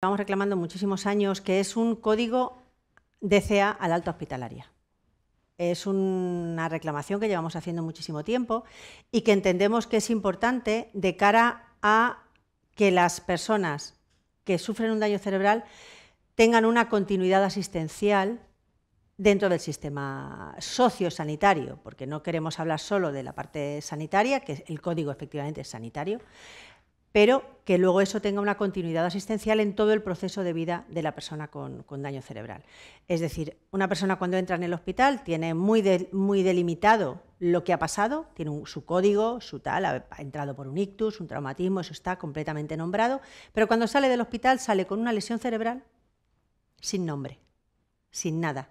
Llevamos reclamando muchísimos años que es un código DCA al alta hospitalaria. Es una reclamación que llevamos haciendo muchísimo tiempo y que entendemos que es importante de cara a que las personas que sufren un daño cerebral tengan una continuidad asistencial dentro del sistema sociosanitario, porque no queremos hablar solo de la parte sanitaria, que el código efectivamente es sanitario, pero que luego eso tenga una continuidad asistencial en todo el proceso de vida de la persona con, daño cerebral. Es decir, una persona cuando entra en el hospital tiene muy, delimitado lo que ha pasado, tiene su código, su tal, ha, ha entrado por un ictus, un traumatismo, eso está completamente nombrado, pero cuando sale del hospital sale con una lesión cerebral sin nombre, sin nada,